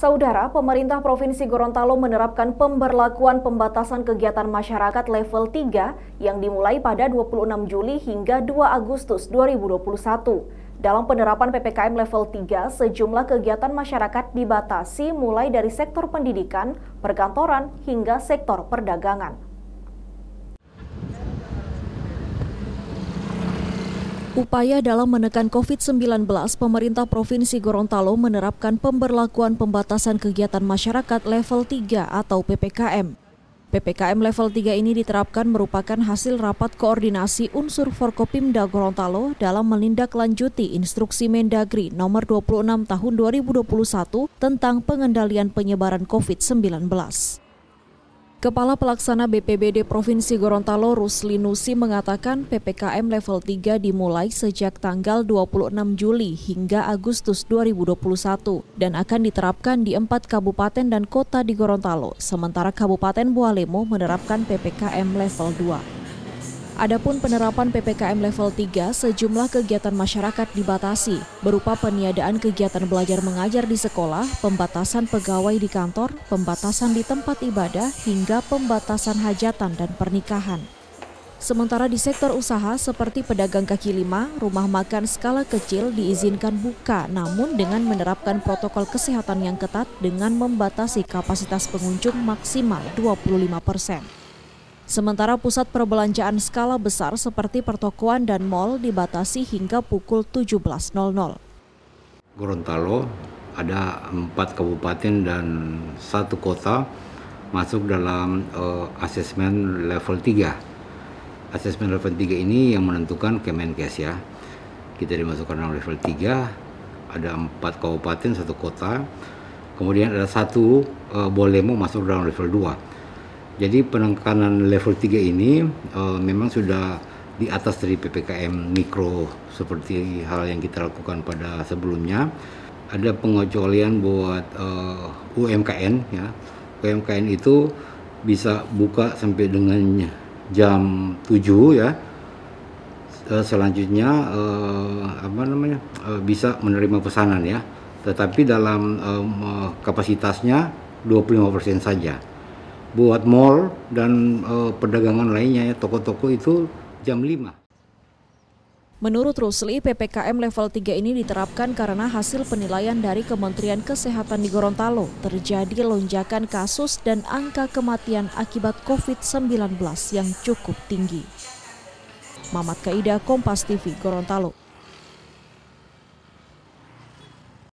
Saudara, pemerintah Provinsi Gorontalo menerapkan pemberlakuan pembatasan kegiatan masyarakat level 3 yang dimulai pada 26 Juli hingga 2 Agustus 2021. Dalam penerapan PPKM level 3, sejumlah kegiatan masyarakat dibatasi mulai dari sektor pendidikan, perkantoran, hingga sektor perdagangan. Upaya dalam menekan COVID-19, pemerintah Provinsi Gorontalo menerapkan pemberlakuan pembatasan kegiatan masyarakat level 3 atau PPKM. PPKM level 3 ini diterapkan merupakan hasil rapat koordinasi unsur Forkopimda Gorontalo dalam menindaklanjuti instruksi Mendagri nomor 26 tahun 2021 tentang pengendalian penyebaran COVID-19. Kepala Pelaksana BPBD Provinsi Gorontalo Rusli Nusi mengatakan PPKM level 3 dimulai sejak tanggal 26 Juli hingga Agustus 2021 dan akan diterapkan di empat kabupaten dan kota di Gorontalo, sementara Kabupaten Bualemo menerapkan PPKM level 2. Adapun penerapan PPKM level 3, sejumlah kegiatan masyarakat dibatasi, berupa peniadaan kegiatan belajar mengajar di sekolah, pembatasan pegawai di kantor, pembatasan di tempat ibadah, hingga pembatasan hajatan dan pernikahan. Sementara di sektor usaha seperti pedagang kaki lima, rumah makan skala kecil diizinkan buka namun dengan menerapkan protokol kesehatan yang ketat dengan membatasi kapasitas pengunjung maksimal 25 persen. Sementara pusat perbelanjaan skala besar seperti pertokoan dan mal dibatasi hingga pukul 17.00. Gorontalo ada empat kabupaten dan satu kota masuk dalam uh, asesmen level 3. Asesmen level 3 ini yang menentukan Kemenkes ya. Kita dimasukkan dalam level 3, ada empat kabupaten, satu kota. Kemudian ada satu uh, eh, Bolemo masuk dalam level 2. Jadi penekanan level 3 ini uh, memang sudah di atas dari PPKM mikro seperti hal yang kita lakukan pada sebelumnya. Ada pengecualian buat uh, eh, UMKN ya. UMKN itu bisa buka sampai dengan jam 7 ya. selanjutnya uh, apa namanya? Uh, bisa menerima pesanan ya. Tetapi dalam um, kapasitasnya 25% saja buat mall dan e, perdagangan lainnya ya toko-toko itu jam 5. Menurut Rusli, PPKM level 3 ini diterapkan karena hasil penilaian dari Kementerian Kesehatan di Gorontalo terjadi lonjakan kasus dan angka kematian akibat COVID-19 yang cukup tinggi. Mamat Kaida, Kompas TV, Gorontalo.